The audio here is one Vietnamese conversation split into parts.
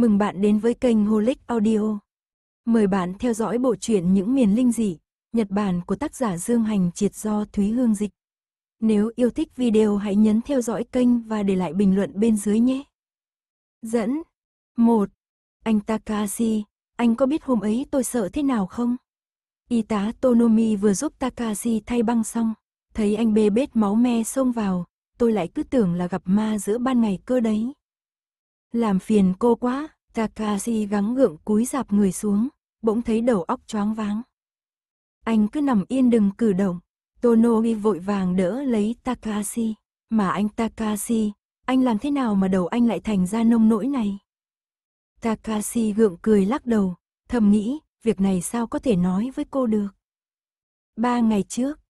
Mừng bạn đến với kênh Holic Audio. Mời bạn theo dõi bộ truyện Những miền linh dị, Nhật Bản của tác giả Dương Hành Triệt do Thúy Hương dịch. Nếu yêu thích video hãy nhấn theo dõi kênh và để lại bình luận bên dưới nhé. Dẫn 1. Anh Takashi, anh có biết hôm ấy tôi sợ thế nào không? Y tá Tonomi vừa giúp Takashi thay băng xong, thấy anh bê bết máu me xông vào, tôi lại cứ tưởng là gặp ma giữa ban ngày cơ đấy. Làm phiền cô quá, Takashi gắng gượng cúi dạp người xuống, bỗng thấy đầu óc choáng váng. Anh cứ nằm yên đừng cử động. Tonoi vội vàng đỡ lấy Takashi. Mà anh Takashi, anh làm thế nào mà đầu anh lại thành ra nông nỗi này? Takashi gượng cười lắc đầu, thầm nghĩ, việc này sao có thể nói với cô được. Ba ngày trước,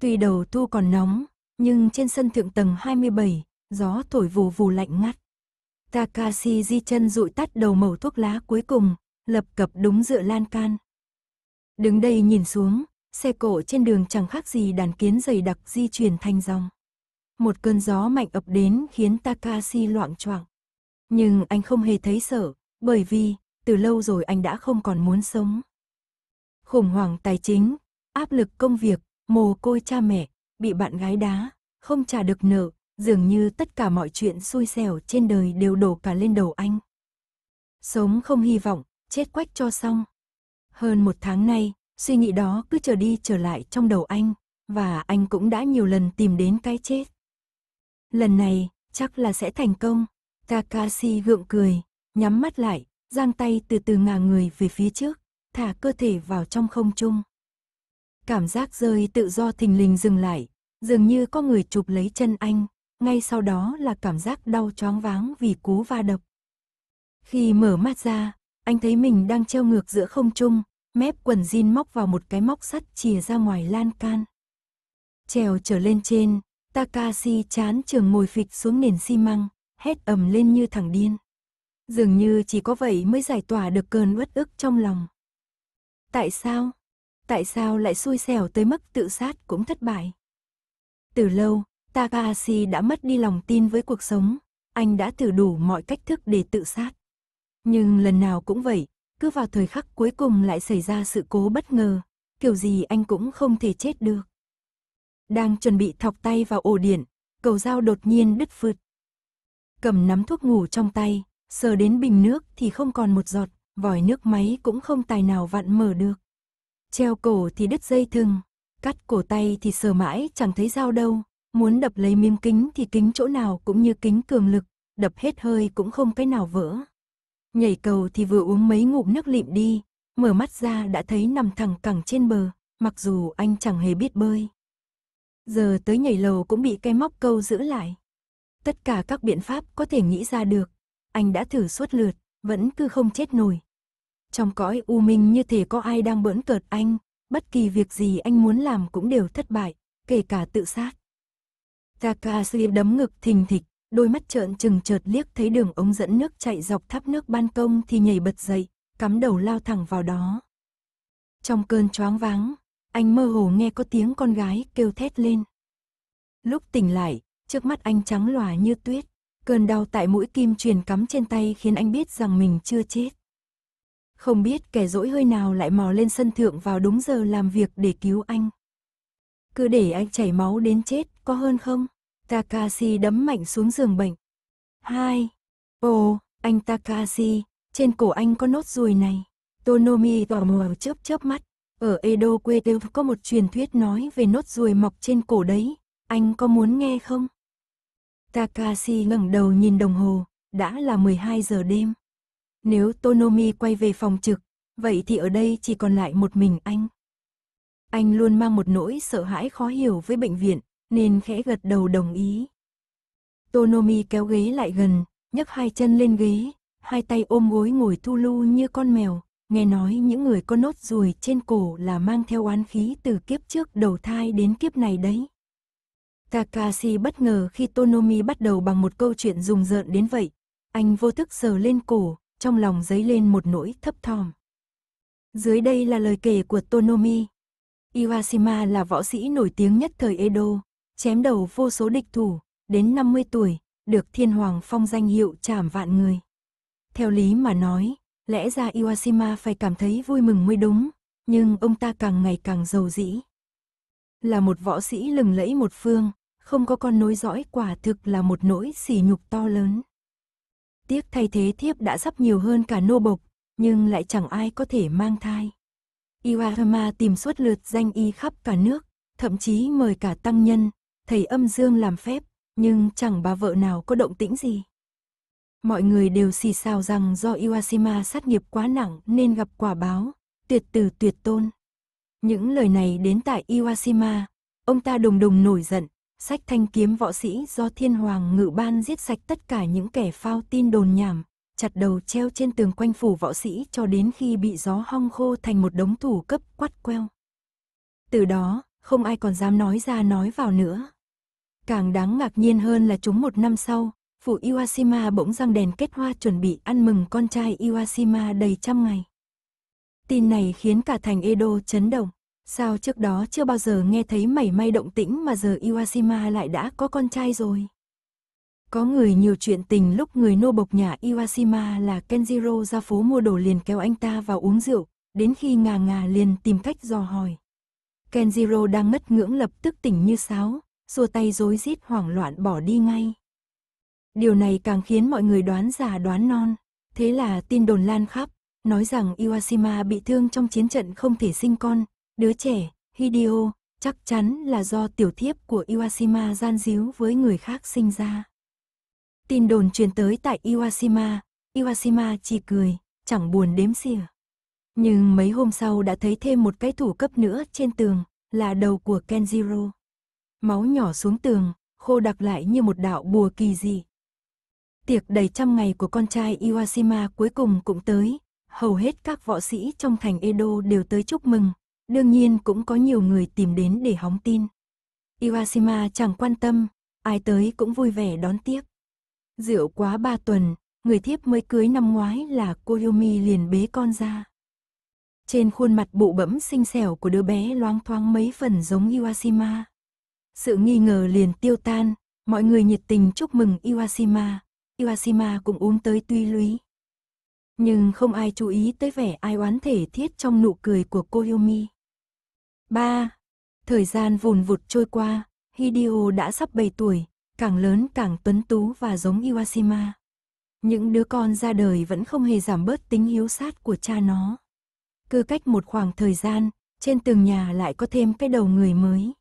tuy đầu thu còn nóng, nhưng trên sân thượng tầng 27, gió thổi vù vù lạnh ngắt. Takashi di chân rụi tắt đầu mẩu thuốc lá cuối cùng, lập cập đúng dựa lan can. Đứng đây nhìn xuống, xe cộ trên đường chẳng khác gì đàn kiến dày đặc di chuyển thành dòng. Một cơn gió mạnh ập đến khiến Takashi loạn choạng. Nhưng anh không hề thấy sợ, bởi vì từ lâu rồi anh đã không còn muốn sống. Khủng hoảng tài chính, áp lực công việc, mồ côi cha mẹ, bị bạn gái đá, không trả được nợ, Dường như tất cả mọi chuyện xui xẻo trên đời đều đổ cả lên đầu anh. Sống không hy vọng, chết quách cho xong. Hơn một tháng nay, suy nghĩ đó cứ trở đi trở lại trong đầu anh, và anh cũng đã nhiều lần tìm đến cái chết. Lần này, chắc là sẽ thành công. kakashi gượng cười, nhắm mắt lại, giang tay từ từ ngả người về phía trước, thả cơ thể vào trong không trung. Cảm giác rơi tự do thình lình dừng lại, dường như có người chụp lấy chân anh, ngay sau đó là cảm giác đau choáng váng vì cú va đập. Khi mở mắt ra, anh thấy mình đang treo ngược giữa không trung, mép quần jean móc vào một cái móc sắt chìa ra ngoài lan can. Trèo trở lên trên, Takashi chán trường ngồi phịch xuống nền xi măng, hét ầm lên như thằng điên. Dường như chỉ có vậy mới giải tỏa được cơn uất ức trong lòng. Tại sao? Tại sao lại xui xẻo tới mức tự sát cũng thất bại? Từ lâu, Takahashi đã mất đi lòng tin với cuộc sống, anh đã thử đủ mọi cách thức để tự sát. Nhưng lần nào cũng vậy, cứ vào thời khắc cuối cùng lại xảy ra sự cố bất ngờ, kiểu gì anh cũng không thể chết được. Đang chuẩn bị thọc tay vào ổ điện, cầu dao đột nhiên đứt phượt. Cầm nắm thuốc ngủ trong tay, sờ đến bình nước thì không còn một giọt, vòi nước máy cũng không tài nào vặn mở được. Treo cổ thì đứt dây thừng, cắt cổ tay thì sờ mãi chẳng thấy dao đâu, Muốn đập lấy miếng kính thì kính chỗ nào cũng như kính cường lực, đập hết hơi cũng không cái nào vỡ. Nhảy cầu thì vừa uống mấy ngụm nước lịm đi, mở mắt ra đã thấy nằm thẳng cẳng trên bờ, mặc dù anh chẳng hề biết bơi. Giờ tới nhảy lầu cũng bị cái móc câu giữ lại. Tất cả các biện pháp có thể nghĩ ra được, anh đã thử suốt lượt, vẫn cứ không chết nổi. Trong cõi u minh như thể có ai đang bỡn cợt anh, bất kỳ việc gì anh muốn làm cũng đều thất bại, kể cả tự sát. Takashi đấm ngực thình thịch, đôi mắt trợn trừng chợt liếc thấy đường ống dẫn nước chạy dọc tháp nước ban công thì nhảy bật dậy, cắm đầu lao thẳng vào đó. Trong cơn choáng váng, anh mơ hồ nghe có tiếng con gái kêu thét lên. Lúc tỉnh lại, trước mắt anh trắng lòa như tuyết, cơn đau tại mũi kim truyền cắm trên tay khiến anh biết rằng mình chưa chết. Không biết kẻ dỗi hơi nào lại mò lên sân thượng vào đúng giờ làm việc để cứu anh cứ để anh chảy máu đến chết, có hơn không? Takashi đấm mạnh xuống giường bệnh. Hai. Ồ, anh Takashi, trên cổ anh có nốt ruồi này. Tonomi tò mò chớp chớp mắt. Ở Edo quê đều có một truyền thuyết nói về nốt ruồi mọc trên cổ đấy. Anh có muốn nghe không? Takashi ngẩng đầu nhìn đồng hồ, đã là 12 giờ đêm. Nếu Tonomi quay về phòng trực, vậy thì ở đây chỉ còn lại một mình anh. Anh luôn mang một nỗi sợ hãi khó hiểu với bệnh viện, nên khẽ gật đầu đồng ý. Tonomi kéo ghế lại gần, nhấc hai chân lên ghế, hai tay ôm gối ngồi thu lu như con mèo, nghe nói những người có nốt ruồi trên cổ là mang theo oán khí từ kiếp trước đầu thai đến kiếp này đấy. Takashi bất ngờ khi Tonomi bắt đầu bằng một câu chuyện rùng rợn đến vậy, anh vô thức sờ lên cổ, trong lòng dấy lên một nỗi thấp thỏm. Dưới đây là lời kể của Tonomi. Iwashima là võ sĩ nổi tiếng nhất thời Edo, chém đầu vô số địch thủ, đến 50 tuổi, được thiên hoàng phong danh hiệu Trảm vạn người. Theo lý mà nói, lẽ ra Iwashima phải cảm thấy vui mừng mới đúng, nhưng ông ta càng ngày càng giàu dĩ. Là một võ sĩ lừng lẫy một phương, không có con nối dõi quả thực là một nỗi sỉ nhục to lớn. Tiếc thay thế thiếp đã sắp nhiều hơn cả nô bộc, nhưng lại chẳng ai có thể mang thai. Iwatama tìm suốt lượt danh y khắp cả nước, thậm chí mời cả tăng nhân, thầy âm dương làm phép, nhưng chẳng bà vợ nào có động tĩnh gì. Mọi người đều xì xào rằng do Iwashima sát nghiệp quá nặng nên gặp quả báo, tuyệt tử tuyệt tôn. Những lời này đến tại Iwashima, ông ta đùng đùng nổi giận, sách thanh kiếm võ sĩ do thiên hoàng ngự ban giết sạch tất cả những kẻ phao tin đồn nhảm, chặt đầu treo trên tường quanh phủ võ sĩ cho đến khi bị gió hong khô thành một đống thủ cấp quắt queo. Từ đó, không ai còn dám nói ra nói vào nữa. Càng đáng ngạc nhiên hơn là chúng một năm sau, phủ Iwashima bỗng răng đèn kết hoa chuẩn bị ăn mừng con trai Iwashima đầy trăm ngày. Tin này khiến cả thành Edo chấn động. Sao trước đó chưa bao giờ nghe thấy mảy may động tĩnh mà giờ Iwashima lại đã có con trai rồi? Có người nhiều chuyện tình lúc người nô bộc nhà Iwashima là Kenjiro ra phố mua đồ liền kéo anh ta vào uống rượu, đến khi ngà ngà liền tìm cách dò hỏi. Kenjiro đang ngất ngưỡng lập tức tỉnh như sáo, xua tay rối rít hoảng loạn bỏ đi ngay. Điều này càng khiến mọi người đoán già đoán non, thế là tin đồn lan khắp, nói rằng Iwashima bị thương trong chiến trận không thể sinh con, đứa trẻ, Hideo, chắc chắn là do tiểu thiếp của Iwashima gian díu với người khác sinh ra. Tin đồn truyền tới tại Iwashima, Iwashima chỉ cười, chẳng buồn đếm xỉa. Nhưng mấy hôm sau đã thấy thêm một cái thủ cấp nữa trên tường, là đầu của Kenjiro. Máu nhỏ xuống tường, khô đặc lại như một đạo bùa kỳ dị. Tiệc đầy trăm ngày của con trai Iwashima cuối cùng cũng tới, hầu hết các võ sĩ trong thành Edo đều tới chúc mừng, đương nhiên cũng có nhiều người tìm đến để hóng tin. Iwashima chẳng quan tâm, ai tới cũng vui vẻ đón tiếp rượu quá ba tuần, người thiếp mới cưới năm ngoái là Koyomi liền bế con ra. Trên khuôn mặt bụ bẫm xinh xẻo của đứa bé loang thoáng mấy phần giống Iwashima. Sự nghi ngờ liền tiêu tan, mọi người nhiệt tình chúc mừng Iwashima, Iwashima cũng uống tới tuy lúy. Nhưng không ai chú ý tới vẻ ai oán thể thiết trong nụ cười của Koyomi Yomi. 3. Thời gian vùn vụt trôi qua, Hideo đã sắp 7 tuổi, càng lớn càng tuấn tú và giống Iwashima. Những đứa con ra đời vẫn không hề giảm bớt tính hiếu sát của cha nó. Cứ cách một khoảng thời gian, trên tường nhà lại có thêm cái đầu người mới.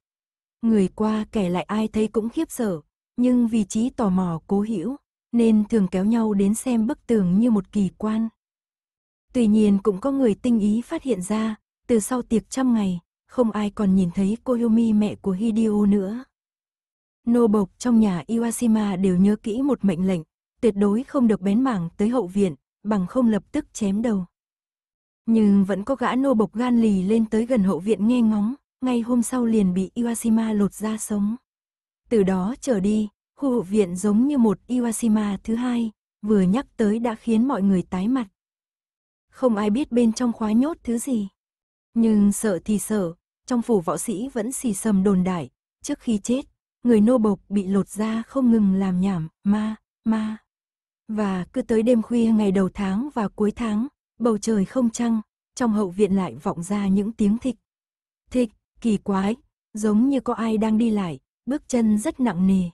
Người qua kẻ lại ai thấy cũng khiếp sợ, nhưng vì trí tò mò cố hữu nên thường kéo nhau đến xem bức tường như một kỳ quan. Tuy nhiên cũng có người tinh ý phát hiện ra, từ sau tiệc trăm ngày, không ai còn nhìn thấy cô mẹ của Hideo nữa nô bộc trong nhà Iwashima đều nhớ kỹ một mệnh lệnh, tuyệt đối không được bén mảng tới hậu viện, bằng không lập tức chém đầu. Nhưng vẫn có gã nô bộc gan lì lên tới gần hậu viện nghe ngóng, ngay hôm sau liền bị Iwashima lột ra sống. Từ đó trở đi, khu hậu viện giống như một Iwashima thứ hai, vừa nhắc tới đã khiến mọi người tái mặt. Không ai biết bên trong khóa nhốt thứ gì. Nhưng sợ thì sợ, trong phủ võ sĩ vẫn xì xầm đồn đại, trước khi chết người nô bộc bị lột da không ngừng làm nhảm, ma, ma. Và cứ tới đêm khuya ngày đầu tháng và cuối tháng, bầu trời không trăng, trong hậu viện lại vọng ra những tiếng thịch. Thịch, kỳ quái, giống như có ai đang đi lại, bước chân rất nặng nề.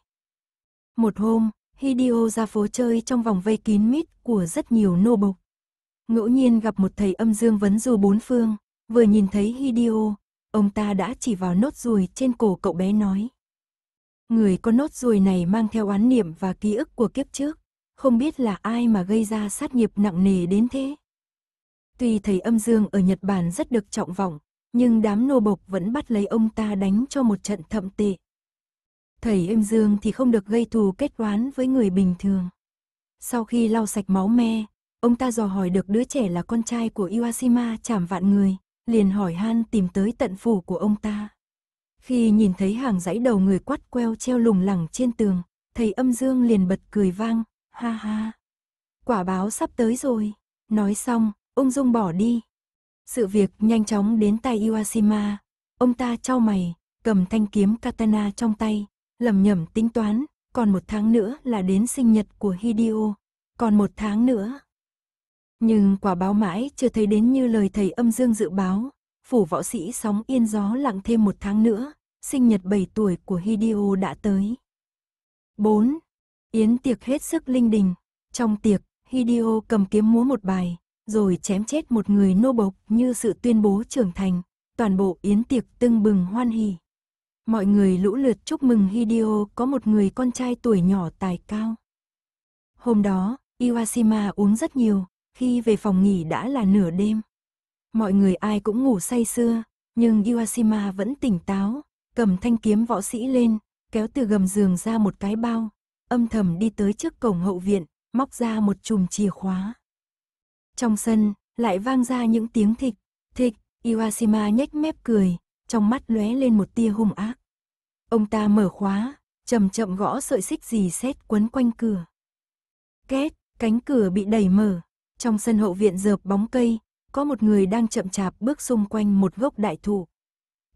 Một hôm, Hideo ra phố chơi trong vòng vây kín mít của rất nhiều nô bộc. Ngẫu nhiên gặp một thầy âm dương vấn du bốn phương, vừa nhìn thấy Hideo, ông ta đã chỉ vào nốt ruồi trên cổ cậu bé nói người có nốt ruồi này mang theo oán niệm và ký ức của kiếp trước, không biết là ai mà gây ra sát nghiệp nặng nề đến thế. Tuy thầy âm dương ở Nhật Bản rất được trọng vọng, nhưng đám nô bộc vẫn bắt lấy ông ta đánh cho một trận thậm tệ. Thầy âm dương thì không được gây thù kết oán với người bình thường. Sau khi lau sạch máu me, ông ta dò hỏi được đứa trẻ là con trai của Iwashima chảm vạn người, liền hỏi han tìm tới tận phủ của ông ta. Khi nhìn thấy hàng dãy đầu người quắt queo treo lủng lẳng trên tường, thầy âm dương liền bật cười vang, ha ha. Quả báo sắp tới rồi. Nói xong, ông Dung bỏ đi. Sự việc nhanh chóng đến tay Iwashima. Ông ta trao mày, cầm thanh kiếm katana trong tay, lầm nhầm tính toán, còn một tháng nữa là đến sinh nhật của Hideo. Còn một tháng nữa. Nhưng quả báo mãi chưa thấy đến như lời thầy âm dương dự báo. Phủ võ sĩ sóng yên gió lặng thêm một tháng nữa, sinh nhật 7 tuổi của Hideo đã tới. 4. Yến tiệc hết sức linh đình. Trong tiệc, Hideo cầm kiếm múa một bài, rồi chém chết một người nô bộc như sự tuyên bố trưởng thành. Toàn bộ yến tiệc tưng bừng hoan hỉ. Mọi người lũ lượt chúc mừng Hideo có một người con trai tuổi nhỏ tài cao. Hôm đó, Iwashima uống rất nhiều, khi về phòng nghỉ đã là nửa đêm. Mọi người ai cũng ngủ say sưa, nhưng Iwashima vẫn tỉnh táo, cầm thanh kiếm võ sĩ lên, kéo từ gầm giường ra một cái bao, âm thầm đi tới trước cổng hậu viện, móc ra một chùm chìa khóa. Trong sân, lại vang ra những tiếng thịch, thịch, Iwashima nhếch mép cười, trong mắt lóe lên một tia hung ác. Ông ta mở khóa, chậm chậm gõ sợi xích gì xét quấn quanh cửa. Két, cánh cửa bị đẩy mở, trong sân hậu viện dợp bóng cây, có một người đang chậm chạp bước xung quanh một gốc đại thụ.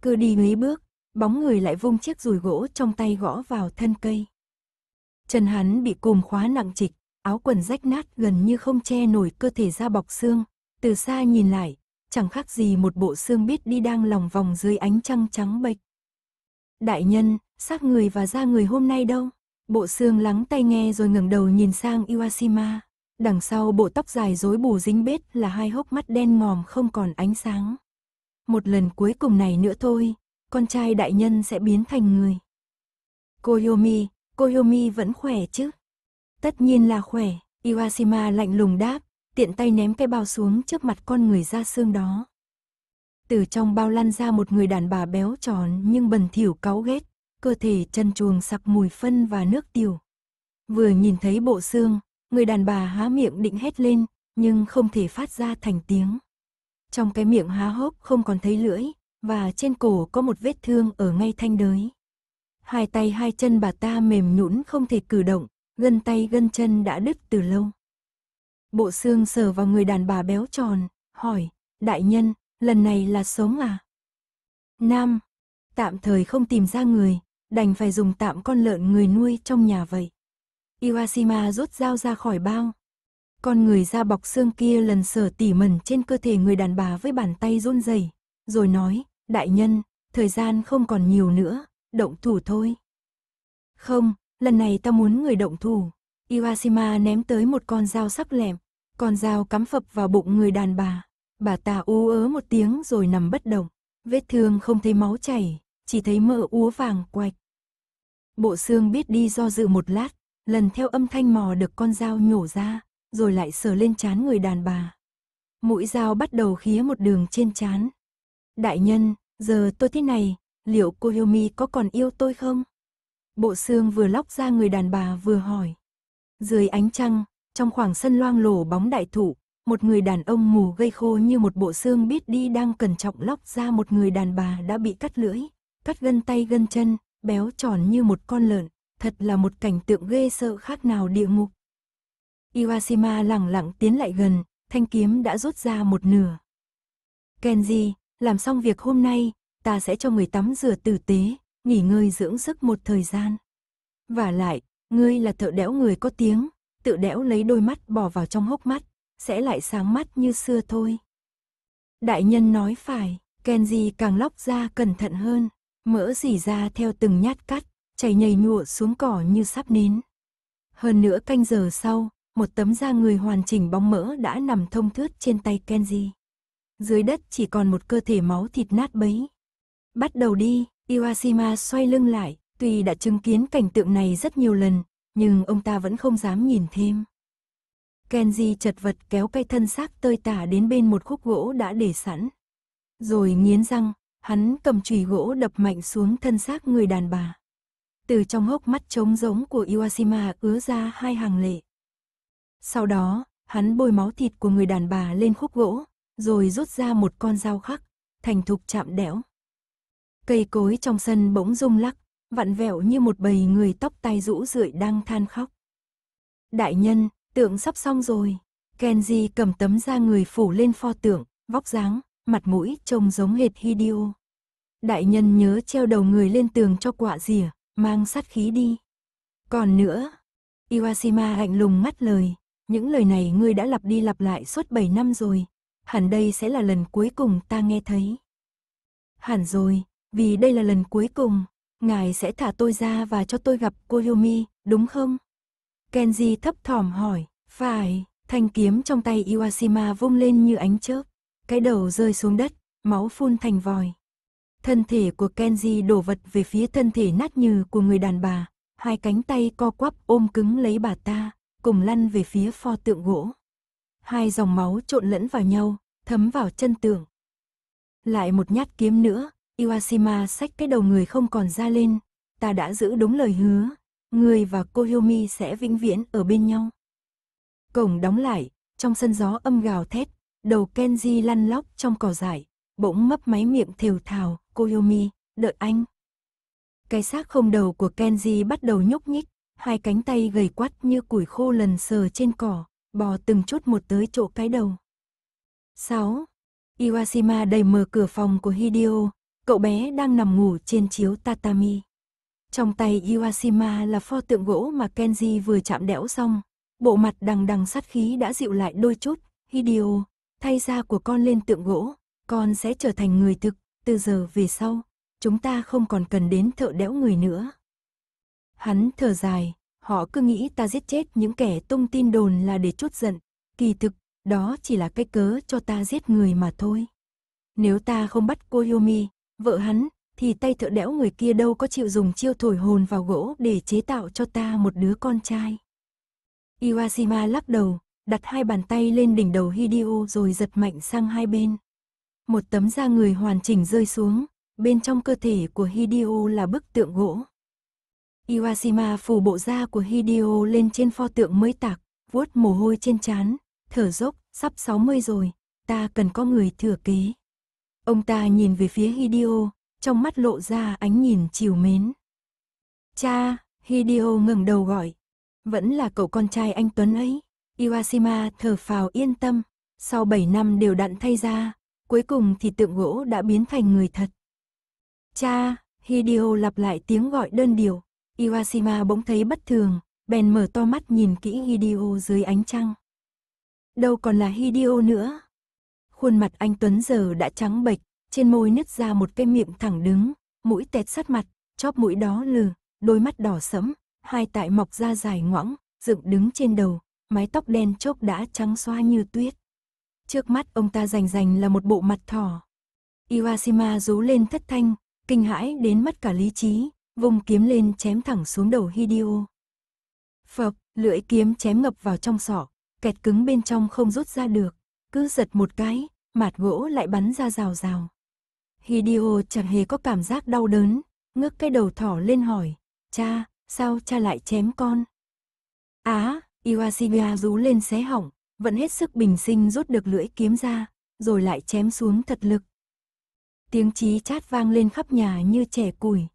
Cứ đi mấy bước, bóng người lại vung chiếc rùi gỗ trong tay gõ vào thân cây. Chân hắn bị cùm khóa nặng trịch, áo quần rách nát gần như không che nổi cơ thể da bọc xương, từ xa nhìn lại, chẳng khác gì một bộ xương biết đi đang lòng vòng dưới ánh trăng trắng bệch. Đại nhân, xác người và da người hôm nay đâu? Bộ xương lắng tai nghe rồi ngẩng đầu nhìn sang Iwashima. Đằng sau bộ tóc dài rối bù dính bết là hai hốc mắt đen ngòm không còn ánh sáng. Một lần cuối cùng này nữa thôi, con trai đại nhân sẽ biến thành người. Koyomi, Koyomi vẫn khỏe chứ? Tất nhiên là khỏe, Iwashima lạnh lùng đáp, tiện tay ném cái bao xuống trước mặt con người da xương đó. Từ trong bao lăn ra một người đàn bà béo tròn nhưng bần thỉu cáu ghét, cơ thể chân chuồng sặc mùi phân và nước tiểu. Vừa nhìn thấy bộ xương, người đàn bà há miệng định hét lên, nhưng không thể phát ra thành tiếng. Trong cái miệng há hốc không còn thấy lưỡi, và trên cổ có một vết thương ở ngay thanh đới. Hai tay hai chân bà ta mềm nhũn không thể cử động, gân tay gân chân đã đứt từ lâu. Bộ xương sờ vào người đàn bà béo tròn, hỏi, đại nhân, lần này là sống à? Nam, tạm thời không tìm ra người, đành phải dùng tạm con lợn người nuôi trong nhà vậy. Iwashima rút dao ra khỏi bao. Con người da bọc xương kia lần sờ tỉ mẩn trên cơ thể người đàn bà với bàn tay run rẩy, rồi nói, Đại nhân, thời gian không còn nhiều nữa, động thủ thôi. Không, lần này ta muốn người động thủ. Iwashima ném tới một con dao sắc lẹm, con dao cắm phập vào bụng người đàn bà. Bà ta ú ớ một tiếng rồi nằm bất động, vết thương không thấy máu chảy, chỉ thấy mỡ úa vàng quạch. Bộ xương biết đi do dự một lát, lần theo âm thanh mò được con dao nhổ ra, rồi lại sờ lên chán người đàn bà. Mũi dao bắt đầu khía một đường trên chán, Đại nhân, giờ tôi thế này, liệu cô Hiêu Mi có còn yêu tôi không? Bộ xương vừa lóc ra người đàn bà vừa hỏi. Dưới ánh trăng, trong khoảng sân loang lổ bóng đại thụ, một người đàn ông mù gây khô như một bộ xương biết đi đang cẩn trọng lóc ra một người đàn bà đã bị cắt lưỡi, cắt gân tay gân chân, béo tròn như một con lợn, thật là một cảnh tượng ghê sợ khác nào địa ngục. Iwashima lặng lặng tiến lại gần, thanh kiếm đã rút ra một nửa. Kenji, làm xong việc hôm nay, ta sẽ cho người tắm rửa tử tế, nghỉ ngơi dưỡng sức một thời gian. Và lại, ngươi là thợ đẽo người có tiếng, tự đẽo lấy đôi mắt bỏ vào trong hốc mắt, sẽ lại sáng mắt như xưa thôi. Đại nhân nói phải, Kenji càng lóc ra cẩn thận hơn, mỡ dì ra theo từng nhát cắt, chảy nhầy nhụa xuống cỏ như sắp nến. Hơn nữa canh giờ sau, một tấm da người hoàn chỉnh bóng mỡ đã nằm thông thướt trên tay Kenji dưới đất chỉ còn một cơ thể máu thịt nát bấy. Bắt đầu đi, Iwashima xoay lưng lại, tuy đã chứng kiến cảnh tượng này rất nhiều lần, nhưng ông ta vẫn không dám nhìn thêm. Kenji chật vật kéo cây thân xác tơi tả đến bên một khúc gỗ đã để sẵn. Rồi nghiến răng, hắn cầm chùy gỗ đập mạnh xuống thân xác người đàn bà. Từ trong hốc mắt trống rỗng của Iwashima ứa ra hai hàng lệ. Sau đó, hắn bôi máu thịt của người đàn bà lên khúc gỗ, rồi rút ra một con dao khắc, thành thục chạm đẽo. Cây cối trong sân bỗng rung lắc, vặn vẹo như một bầy người tóc tai rũ rượi đang than khóc. Đại nhân, tượng sắp xong rồi. Kenji cầm tấm da người phủ lên pho tượng, vóc dáng, mặt mũi trông giống hệt Hideo. Đại nhân nhớ treo đầu người lên tường cho quạ rỉa, mang sát khí đi. Còn nữa, Iwashima hạnh lùng ngắt lời, những lời này ngươi đã lặp đi lặp lại suốt 7 năm rồi, hẳn đây sẽ là lần cuối cùng ta nghe thấy. Hẳn rồi, vì đây là lần cuối cùng, ngài sẽ thả tôi ra và cho tôi gặp Koyomi, đúng không? Kenji thấp thỏm hỏi, phải, thanh kiếm trong tay Iwashima vung lên như ánh chớp, cái đầu rơi xuống đất, máu phun thành vòi. Thân thể của Kenji đổ vật về phía thân thể nát nhừ của người đàn bà, hai cánh tay co quắp ôm cứng lấy bà ta, cùng lăn về phía pho tượng gỗ. Hai dòng máu trộn lẫn vào nhau, thấm vào chân tường. Lại một nhát kiếm nữa, Iwashima xách cái đầu người không còn ra lên. Ta đã giữ đúng lời hứa, người và Koyomi sẽ vĩnh viễn ở bên nhau. Cổng đóng lại, trong sân gió âm gào thét, đầu Kenji lăn lóc trong cỏ dại, bỗng mấp máy miệng thều thào, Koyomi đợi anh. Cái xác không đầu của Kenji bắt đầu nhúc nhích, hai cánh tay gầy quắt như củi khô lần sờ trên cỏ, bò từng chút một tới chỗ cái đầu. 6. Iwashima đẩy mở cửa phòng của Hideo, cậu bé đang nằm ngủ trên chiếu tatami. Trong tay Iwashima là pho tượng gỗ mà Kenji vừa chạm đẽo xong, bộ mặt đằng đằng sát khí đã dịu lại đôi chút, Hideo, thay da của con lên tượng gỗ, con sẽ trở thành người thực, từ giờ về sau, chúng ta không còn cần đến thợ đẽo người nữa. Hắn thở dài, Họ cứ nghĩ ta giết chết những kẻ tung tin đồn là để chút giận. Kỳ thực, đó chỉ là cái cớ cho ta giết người mà thôi. Nếu ta không bắt koyomi vợ hắn, thì tay thợ đẽo người kia đâu có chịu dùng chiêu thổi hồn vào gỗ để chế tạo cho ta một đứa con trai. Iwashima lắc đầu, đặt hai bàn tay lên đỉnh đầu Hideo rồi giật mạnh sang hai bên. Một tấm da người hoàn chỉnh rơi xuống, bên trong cơ thể của Hideo là bức tượng gỗ. Iwashima phủ bộ da của Hideo lên trên pho tượng mới tạc, vuốt mồ hôi trên trán, thở dốc, sắp 60 rồi, ta cần có người thừa kế. Ông ta nhìn về phía Hideo, trong mắt lộ ra ánh nhìn chiều mến. Cha, Hideo ngừng đầu gọi. Vẫn là cậu con trai anh Tuấn ấy. Iwashima thở phào yên tâm. Sau 7 năm đều đặn thay ra, cuối cùng thì tượng gỗ đã biến thành người thật. Cha, Hideo lặp lại tiếng gọi đơn điều. Iwashima bỗng thấy bất thường, bèn mở to mắt nhìn kỹ Hideo dưới ánh trăng. Đâu còn là Hideo nữa. Khuôn mặt anh Tuấn giờ đã trắng bệch, trên môi nứt ra một cái miệng thẳng đứng, mũi tẹt sát mặt, chóp mũi đó lừ, đôi mắt đỏ sẫm, hai tại mọc ra dài ngoẵng, dựng đứng trên đầu, mái tóc đen chốc đã trắng xoa như tuyết. Trước mắt ông ta rành rành là một bộ mặt thỏ. Iwashima rú lên thất thanh, kinh hãi đến mất cả lý trí, Vùng kiếm lên chém thẳng xuống đầu Hideo. Phập, lưỡi kiếm chém ngập vào trong sọ, kẹt cứng bên trong không rút ra được. Cứ giật một cái, mạt gỗ lại bắn ra rào rào. Hideo chẳng hề có cảm giác đau đớn, ngước cái đầu thỏ lên hỏi, cha, sao cha lại chém con? Á, à, rú lên xé hỏng, vẫn hết sức bình sinh rút được lưỡi kiếm ra, rồi lại chém xuống thật lực. Tiếng chí chát vang lên khắp nhà như trẻ củi.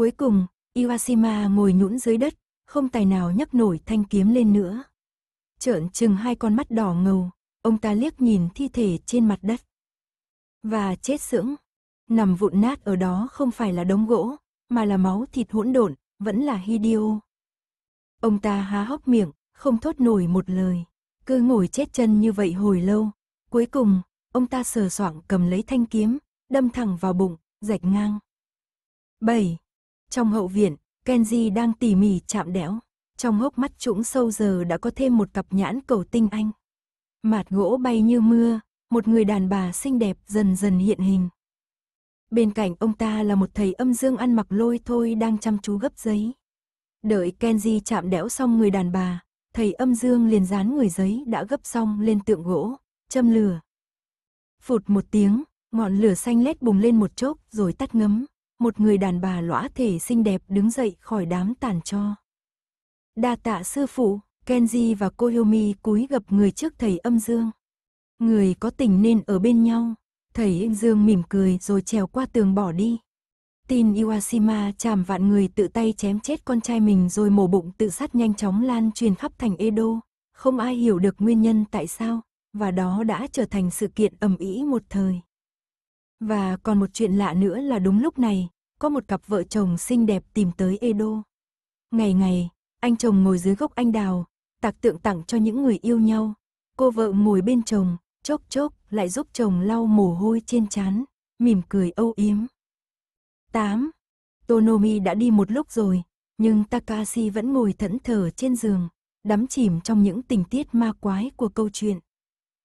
Cuối cùng, Iwashima ngồi nhũn dưới đất, không tài nào nhấc nổi thanh kiếm lên nữa. Trợn chừng hai con mắt đỏ ngầu, ông ta liếc nhìn thi thể trên mặt đất. Và chết sững, nằm vụn nát ở đó không phải là đống gỗ, mà là máu thịt hỗn độn, vẫn là Hideo. Ông ta há hốc miệng, không thốt nổi một lời, cứ ngồi chết chân như vậy hồi lâu. Cuối cùng, ông ta sờ soạng cầm lấy thanh kiếm, đâm thẳng vào bụng, rạch ngang. 7. Trong hậu viện, Kenji đang tỉ mỉ chạm đẽo. Trong hốc mắt trũng sâu giờ đã có thêm một cặp nhãn cầu tinh anh. Mạt gỗ bay như mưa, một người đàn bà xinh đẹp dần dần hiện hình. Bên cạnh ông ta là một thầy âm dương ăn mặc lôi thôi đang chăm chú gấp giấy. Đợi Kenji chạm đẽo xong người đàn bà, thầy âm dương liền dán người giấy đã gấp xong lên tượng gỗ, châm lửa. Phụt một tiếng, ngọn lửa xanh lét bùng lên một chốc rồi tắt ngấm một người đàn bà lõa thể xinh đẹp đứng dậy khỏi đám tàn cho. Đa tạ sư phụ, Kenji và Koyomi cúi gập người trước thầy âm dương. Người có tình nên ở bên nhau. Thầy âm dương mỉm cười rồi trèo qua tường bỏ đi. Tin Iwashima chàm vạn người tự tay chém chết con trai mình rồi mổ bụng tự sát nhanh chóng lan truyền khắp thành Edo. Không ai hiểu được nguyên nhân tại sao, và đó đã trở thành sự kiện ầm ĩ một thời. Và còn một chuyện lạ nữa là đúng lúc này, có một cặp vợ chồng xinh đẹp tìm tới Edo. Ngày ngày, anh chồng ngồi dưới gốc anh đào, tạc tượng tặng cho những người yêu nhau. Cô vợ ngồi bên chồng, chốc chốc lại giúp chồng lau mồ hôi trên trán, mỉm cười âu yếm. 8. Tonomi đã đi một lúc rồi, nhưng Takashi vẫn ngồi thẫn thờ trên giường, đắm chìm trong những tình tiết ma quái của câu chuyện.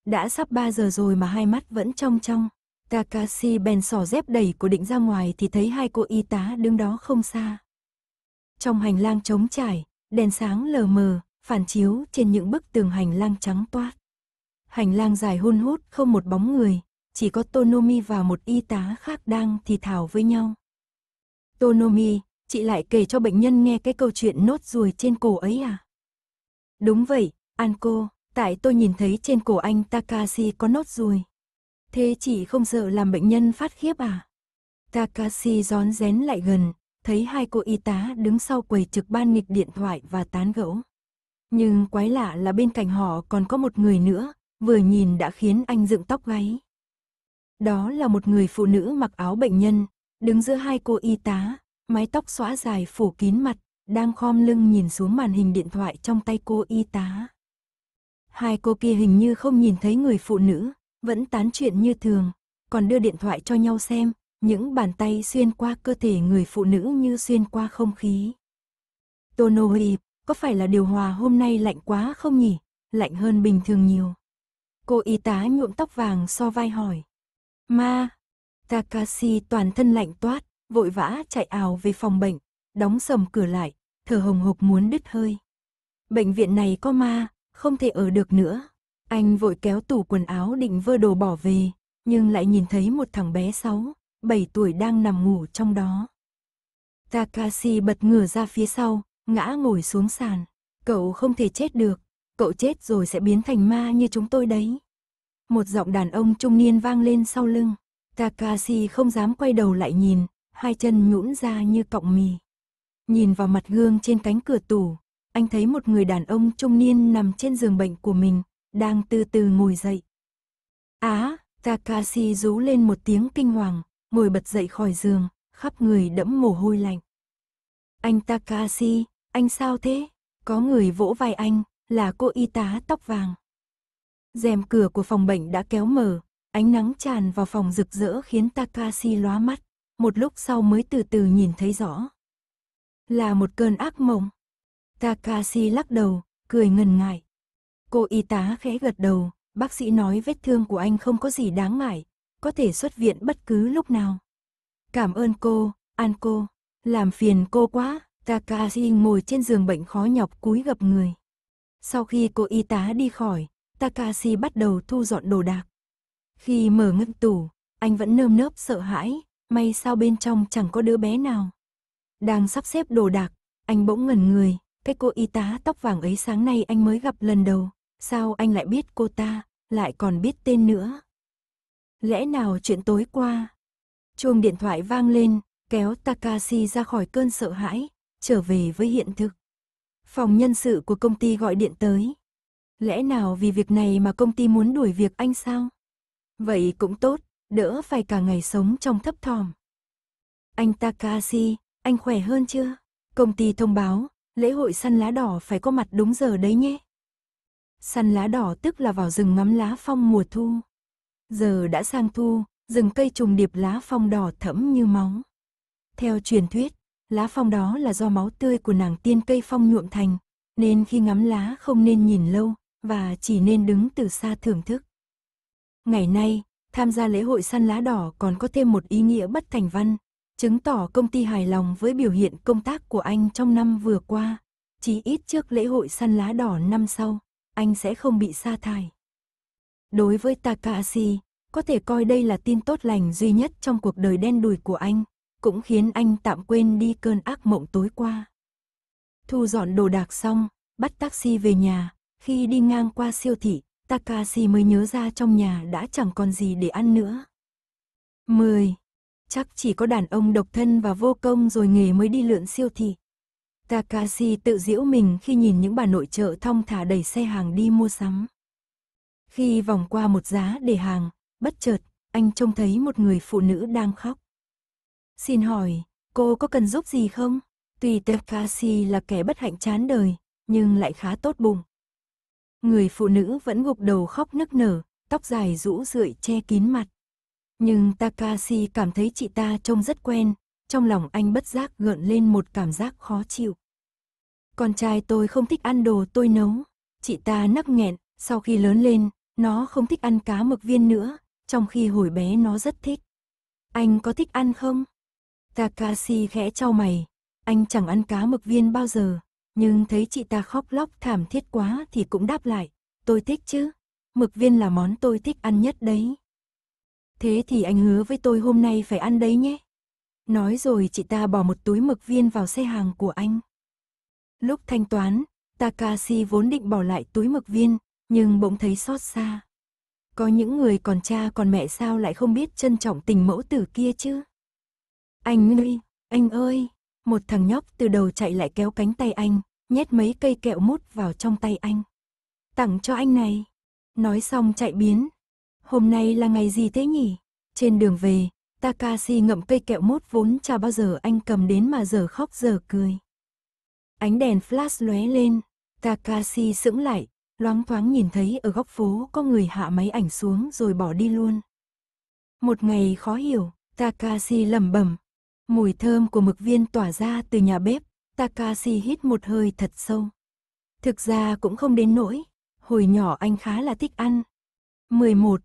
Đã sắp 3 giờ rồi mà hai mắt vẫn trong trong. Takashi bèn xỏ dép đẩy của định ra ngoài thì thấy hai cô y tá đứng đó không xa. Trong hành lang trống trải, đèn sáng lờ mờ, phản chiếu trên những bức tường hành lang trắng toát. Hành lang dài hun hút không một bóng người, chỉ có Tonomi và một y tá khác đang thì thào với nhau. Tonomi, chị lại kể cho bệnh nhân nghe cái câu chuyện nốt ruồi trên cổ ấy à? Đúng vậy, Anko, tại tôi nhìn thấy trên cổ anh Takashi có nốt ruồi. Thế chỉ không sợ làm bệnh nhân phát khiếp à? Takashi rón rén lại gần, thấy hai cô y tá đứng sau quầy trực ban nghịch điện thoại và tán gẫu. Nhưng quái lạ là bên cạnh họ còn có một người nữa, vừa nhìn đã khiến anh dựng tóc gáy. Đó là một người phụ nữ mặc áo bệnh nhân, đứng giữa hai cô y tá, mái tóc xõa dài phủ kín mặt, đang khom lưng nhìn xuống màn hình điện thoại trong tay cô y tá. Hai cô kia hình như không nhìn thấy người phụ nữ, vẫn tán chuyện như thường, còn đưa điện thoại cho nhau xem, những bàn tay xuyên qua cơ thể người phụ nữ như xuyên qua không khí. Tonohi, có phải là điều hòa hôm nay lạnh quá không nhỉ? Lạnh hơn bình thường nhiều. Cô y tá nhuộm tóc vàng so vai hỏi. Ma, Takashi toàn thân lạnh toát, vội vã chạy ào về phòng bệnh, đóng sầm cửa lại, thở hồng hộc muốn đứt hơi. Bệnh viện này có ma, không thể ở được nữa. Anh vội kéo tủ quần áo định vơ đồ bỏ về, nhưng lại nhìn thấy một thằng bé 6, 7 tuổi đang nằm ngủ trong đó. Takashi bật ngửa ra phía sau, ngã ngồi xuống sàn. Cậu không thể chết được, cậu chết rồi sẽ biến thành ma như chúng tôi đấy. Một giọng đàn ông trung niên vang lên sau lưng. Takashi không dám quay đầu lại nhìn, hai chân nhũn ra như cọng mì. Nhìn vào mặt gương trên cánh cửa tủ, anh thấy một người đàn ông trung niên nằm trên giường bệnh của mình, đang từ từ ngồi dậy. Á, à, Takashi rú lên một tiếng kinh hoàng, ngồi bật dậy khỏi giường, khắp người đẫm mồ hôi lạnh. Anh Takashi, anh sao thế? Có người vỗ vai anh, là cô y tá tóc vàng. rèm cửa của phòng bệnh đã kéo mở, ánh nắng tràn vào phòng rực rỡ khiến Takashi lóa mắt, một lúc sau mới từ từ nhìn thấy rõ. Là một cơn ác mộng. Takashi lắc đầu, cười ngần ngại, Cô y tá khẽ gật đầu, bác sĩ nói vết thương của anh không có gì đáng ngại, có thể xuất viện bất cứ lúc nào. Cảm ơn cô, an cô, làm phiền cô quá, Takashi ngồi trên giường bệnh khó nhọc cúi gập người. Sau khi cô y tá đi khỏi, Takashi bắt đầu thu dọn đồ đạc. Khi mở ngăn tủ, anh vẫn nơm nớp sợ hãi, may sao bên trong chẳng có đứa bé nào. Đang sắp xếp đồ đạc, anh bỗng ngẩn người, cái cô y tá tóc vàng ấy sáng nay anh mới gặp lần đầu. Sao anh lại biết cô ta, lại còn biết tên nữa? Lẽ nào chuyện tối qua? Chuông điện thoại vang lên, kéo Takashi ra khỏi cơn sợ hãi, trở về với hiện thực. Phòng nhân sự của công ty gọi điện tới. Lẽ nào vì việc này mà công ty muốn đuổi việc anh sao? Vậy cũng tốt, đỡ phải cả ngày sống trong thấp thỏm. Anh Takashi, anh khỏe hơn chưa? Công ty thông báo, lễ hội săn lá đỏ phải có mặt đúng giờ đấy nhé săn lá đỏ tức là vào rừng ngắm lá phong mùa thu. Giờ đã sang thu, rừng cây trùng điệp lá phong đỏ thẫm như máu. Theo truyền thuyết, lá phong đó là do máu tươi của nàng tiên cây phong nhuộm thành, nên khi ngắm lá không nên nhìn lâu và chỉ nên đứng từ xa thưởng thức. Ngày nay, tham gia lễ hội săn lá đỏ còn có thêm một ý nghĩa bất thành văn, chứng tỏ công ty hài lòng với biểu hiện công tác của anh trong năm vừa qua, chỉ ít trước lễ hội săn lá đỏ năm sau anh sẽ không bị sa thải. Đối với Takashi có thể coi đây là tin tốt lành duy nhất trong cuộc đời đen đủi của anh, cũng khiến anh tạm quên đi cơn ác mộng tối qua. Thu dọn đồ đạc xong, bắt taxi về nhà, khi đi ngang qua siêu thị, Takashi mới nhớ ra trong nhà đã chẳng còn gì để ăn nữa. 10. Chắc chỉ có đàn ông độc thân và vô công rồi nghề mới đi lượn siêu thị. Takashi tự giễu mình khi nhìn những bà nội trợ thong thả đẩy xe hàng đi mua sắm. Khi vòng qua một giá để hàng, bất chợt, anh trông thấy một người phụ nữ đang khóc. Xin hỏi, cô có cần giúp gì không? Tuy Takashi là kẻ bất hạnh chán đời, nhưng lại khá tốt bụng. Người phụ nữ vẫn gục đầu khóc nức nở, tóc dài rũ rượi che kín mặt. Nhưng Takashi cảm thấy chị ta trông rất quen, trong lòng anh bất giác gợn lên một cảm giác khó chịu. Con trai tôi không thích ăn đồ tôi nấu, chị ta nắc nghẹn, sau khi lớn lên, nó không thích ăn cá mực viên nữa, trong khi hồi bé nó rất thích. Anh có thích ăn không? Takashi khẽ trao mày, anh chẳng ăn cá mực viên bao giờ, nhưng thấy chị ta khóc lóc thảm thiết quá thì cũng đáp lại, tôi thích chứ, mực viên là món tôi thích ăn nhất đấy. Thế thì anh hứa với tôi hôm nay phải ăn đấy nhé. Nói rồi chị ta bỏ một túi mực viên vào xe hàng của anh. Lúc thanh toán, Takashi vốn định bỏ lại túi mực viên, nhưng bỗng thấy xót xa. Có những người còn cha còn mẹ sao lại không biết trân trọng tình mẫu tử kia chứ? Anh ơi, anh ơi, một thằng nhóc từ đầu chạy lại kéo cánh tay anh, nhét mấy cây kẹo mút vào trong tay anh. Tặng cho anh này. Nói xong chạy biến. Hôm nay là ngày gì thế nhỉ? Trên đường về, Takashi ngậm cây kẹo mốt vốn chả bao giờ anh cầm đến mà giờ khóc giờ cười. Ánh đèn flash lóe lên, Takashi sững lại, loáng thoáng nhìn thấy ở góc phố có người hạ máy ảnh xuống rồi bỏ đi luôn. Một ngày khó hiểu, Takashi lẩm bẩm, mùi thơm của mực viên tỏa ra từ nhà bếp, Takashi hít một hơi thật sâu. Thực ra cũng không đến nỗi, hồi nhỏ anh khá là thích ăn. 11.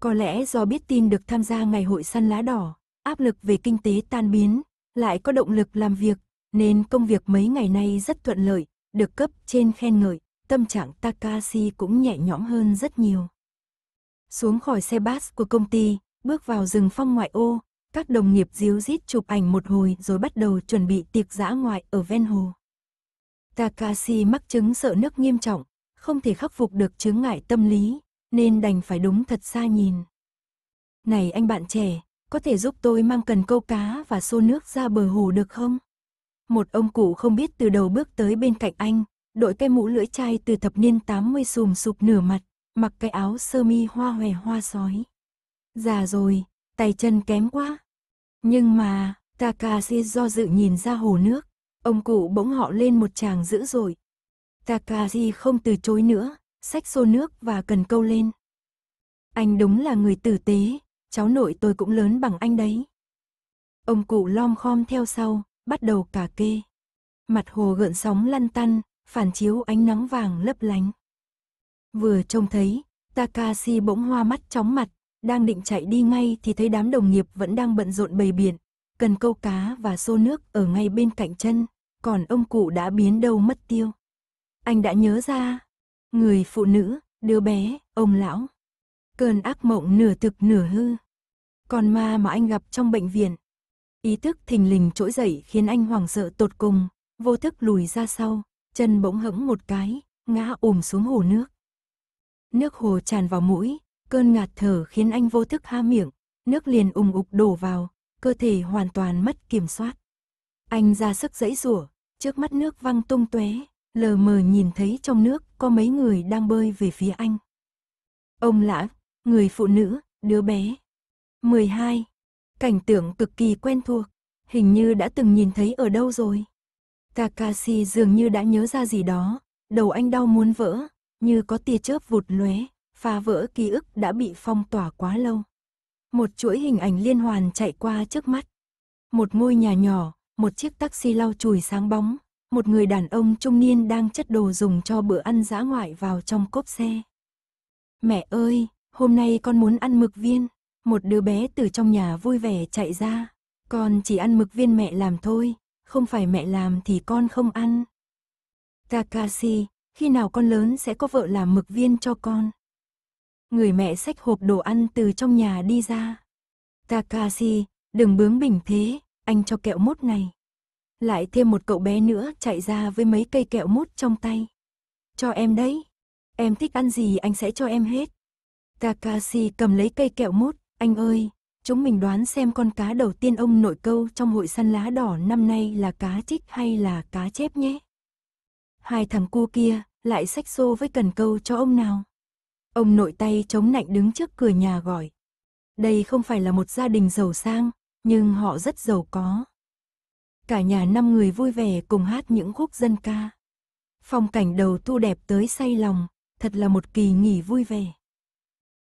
Có lẽ do biết tin được tham gia ngày hội săn lá đỏ, áp lực về kinh tế tan biến, lại có động lực làm việc, nên công việc mấy ngày nay rất thuận lợi, được cấp trên khen ngợi, tâm trạng Takashi cũng nhẹ nhõm hơn rất nhiều. Xuống khỏi xe bus của công ty, bước vào rừng phong ngoại ô, các đồng nghiệp díu dít chụp ảnh một hồi rồi bắt đầu chuẩn bị tiệc dã ngoại ở ven hồ. Takashi mắc chứng sợ nước nghiêm trọng, không thể khắc phục được chứng ngại tâm lý, nên đành phải đúng thật xa nhìn. Này anh bạn trẻ, có thể giúp tôi mang cần câu cá và xô nước ra bờ hồ được không? Một ông cụ không biết từ đầu bước tới bên cạnh anh, đội cái mũ lưỡi chai từ thập niên 80 sùm sụp nửa mặt, mặc cái áo sơ mi hoa hòe hoa sói. Già rồi, tay chân kém quá. Nhưng mà, Takashi do dự nhìn ra hồ nước, ông cụ bỗng họ lên một chàng dữ rồi. Takashi không từ chối nữa, xách xô nước và cần câu lên. Anh đúng là người tử tế, cháu nội tôi cũng lớn bằng anh đấy. Ông cụ lom khom theo sau, bắt đầu cả kê. Mặt hồ gợn sóng lăn tăn, phản chiếu ánh nắng vàng lấp lánh. Vừa trông thấy, Takashi bỗng hoa mắt chóng mặt, đang định chạy đi ngay thì thấy đám đồng nghiệp vẫn đang bận rộn bầy biển, cần câu cá và xô nước ở ngay bên cạnh chân, còn ông cụ đã biến đâu mất tiêu. Anh đã nhớ ra, Người phụ nữ, đứa bé, ông lão. Cơn ác mộng nửa thực nửa hư. Còn ma mà anh gặp trong bệnh viện. Ý thức thình lình trỗi dậy khiến anh hoảng sợ tột cùng, vô thức lùi ra sau, chân bỗng hững một cái, ngã ùm xuống hồ nước. Nước hồ tràn vào mũi, cơn ngạt thở khiến anh vô thức ha miệng, nước liền ùng ục đổ vào, cơ thể hoàn toàn mất kiểm soát. Anh ra sức dãy rủa, trước mắt nước văng tung tóe, lờ mờ nhìn thấy trong nước có mấy người đang bơi về phía anh. Ông lão, người phụ nữ, đứa bé. 12. Cảnh tượng cực kỳ quen thuộc, hình như đã từng nhìn thấy ở đâu rồi. Kakashi dường như đã nhớ ra gì đó, đầu anh đau muốn vỡ, như có tia chớp vụt lóe, phá vỡ ký ức đã bị phong tỏa quá lâu. Một chuỗi hình ảnh liên hoàn chạy qua trước mắt. Một ngôi nhà nhỏ, một chiếc taxi lau chùi sáng bóng, một người đàn ông trung niên đang chất đồ dùng cho bữa ăn dã ngoại vào trong cốp xe. Mẹ ơi, hôm nay con muốn ăn mực viên. Một đứa bé từ trong nhà vui vẻ chạy ra. Con chỉ ăn mực viên mẹ làm thôi, không phải mẹ làm thì con không ăn. Takashi, khi nào con lớn sẽ có vợ làm mực viên cho con. Người mẹ xách hộp đồ ăn từ trong nhà đi ra. Takashi, đừng bướng bỉnh thế, anh cho kẹo mốt này. Lại thêm một cậu bé nữa chạy ra với mấy cây kẹo mút trong tay. Cho em đấy. Em thích ăn gì anh sẽ cho em hết. Takashi cầm lấy cây kẹo mút. Anh ơi, chúng mình đoán xem con cá đầu tiên ông nội câu trong hội săn lá đỏ năm nay là cá chích hay là cá chép nhé. Hai thằng cu kia lại xách xô với cần câu cho ông nào. Ông nội tay chống nạnh đứng trước cửa nhà gọi. Đây không phải là một gia đình giàu sang, nhưng họ rất giàu có. Cả nhà năm người vui vẻ cùng hát những khúc dân ca. Phong cảnh đầu thu đẹp tới say lòng, thật là một kỳ nghỉ vui vẻ.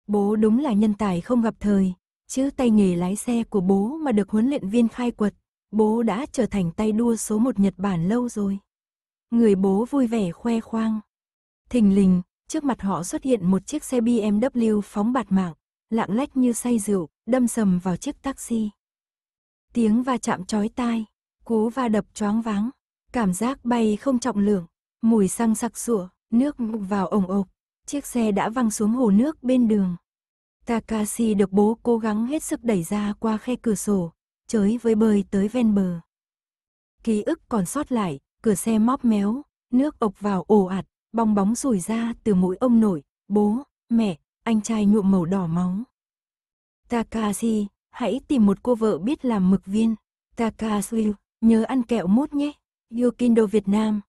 Bố đúng là nhân tài không gặp thời, chứ tay nghề lái xe của bố mà được huấn luyện viên khai quật, bố đã trở thành tay đua số một Nhật Bản lâu rồi. Người bố vui vẻ khoe khoang. Thình lình, trước mặt họ xuất hiện một chiếc xe BMW phóng bạt mạng, lạng lách như say rượu, đâm sầm vào chiếc taxi. Tiếng va chạm chói tai, cú va đập choáng váng, cảm giác bay không trọng lượng, mùi xăng sặc sủa, nước mục vào ổng ộc, chiếc xe đã văng xuống hồ nước bên đường. Takashi được bố cố gắng hết sức đẩy ra qua khe cửa sổ, chới với bơi tới ven bờ. Ký ức còn sót lại, cửa xe móp méo, nước ộc vào ồ ạt, bong bóng rủi ra từ mũi ông nội, bố, mẹ, anh trai nhuộm màu đỏ máu. Takashi, hãy tìm một cô vợ biết làm mực viên. Takashi, Nhớ ăn kẹo mốt nhé. Yukindo Việt Nam.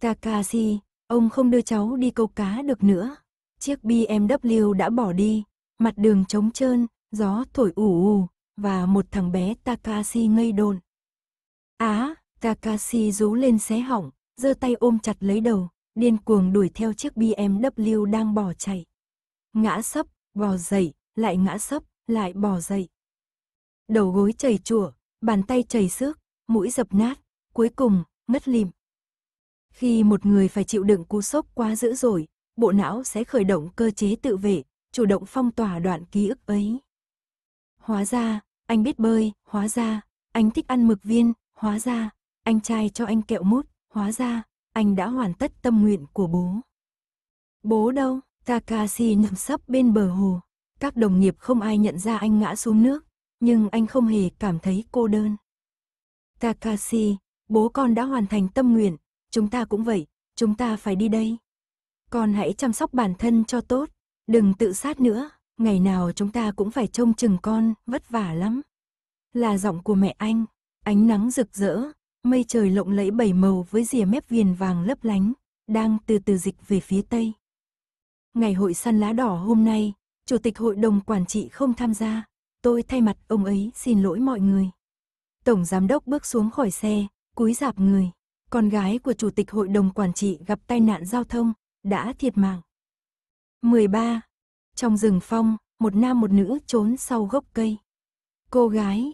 Takashi, ông không đưa cháu đi câu cá được nữa. Chiếc BMW đã bỏ đi. Mặt đường trống trơn, gió thổi ù ù, và một thằng bé Takashi ngây đồn. Á, à, Takashi rú lên xé hỏng, giơ tay ôm chặt lấy đầu, điên cuồng đuổi theo chiếc BMW đang bỏ chạy. Ngã sấp, bò dậy, lại ngã sấp, lại bò dậy. Đầu gối chảy chủa, bàn tay chảy xước, mũi dập nát, cuối cùng, ngất lìm. Khi một người phải chịu đựng cú sốc quá dữ dội, bộ não sẽ khởi động cơ chế tự vệ, chủ động phong tỏa đoạn ký ức ấy. Hóa ra, anh biết bơi, hóa ra, anh thích ăn mực viên, hóa ra, anh trai cho anh kẹo mút, hóa ra, anh đã hoàn tất tâm nguyện của bố. Bố đâu? Takashi nằm sấp bên bờ hồ. Các đồng nghiệp không ai nhận ra anh ngã xuống nước, nhưng anh không hề cảm thấy cô đơn. Kakashi, bố con đã hoàn thành tâm nguyện, chúng ta cũng vậy, chúng ta phải đi đây. Con hãy chăm sóc bản thân cho tốt, đừng tự sát nữa, ngày nào chúng ta cũng phải trông chừng con, vất vả lắm. Là giọng của mẹ anh, ánh nắng rực rỡ, mây trời lộng lẫy bảy màu với rìa mép viền vàng lấp lánh, đang từ từ dịch về phía tây. Ngày hội săn lá đỏ hôm nay, Chủ tịch Hội đồng Quản trị không tham gia, tôi thay mặt ông ấy xin lỗi mọi người. Tổng giám đốc bước xuống khỏi xe, cúi dạp người. Con gái của chủ tịch hội đồng quản trị gặp tai nạn giao thông, đã thiệt mạng. 13. Trong rừng phong, một nam một nữ trốn sau gốc cây. Cô gái,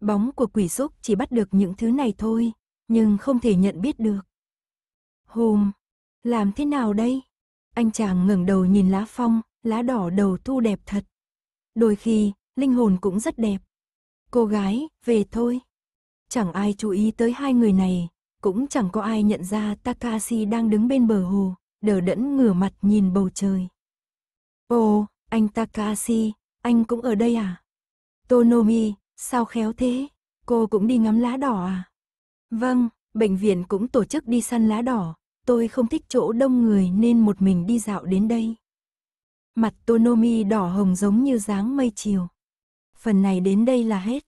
bóng của quỷ xúc chỉ bắt được những thứ này thôi, nhưng không thể nhận biết được. Hùm, làm thế nào đây? Anh chàng ngẩng đầu nhìn lá phong, lá đỏ đầu thu đẹp thật. Đôi khi, linh hồn cũng rất đẹp. Cô gái, về thôi. Chẳng ai chú ý tới hai người này, cũng chẳng có ai nhận ra Takashi đang đứng bên bờ hồ, đờ đẫn ngửa mặt nhìn bầu trời. Ồ, anh Takashi, anh cũng ở đây à? Tonomi, sao khéo thế? Cô cũng đi ngắm lá đỏ à? Vâng, bệnh viện cũng tổ chức đi săn lá đỏ, tôi không thích chỗ đông người nên một mình đi dạo đến đây. Mặt Tonomi đỏ hồng giống như dáng mây chiều. Phần này đến đây là hết.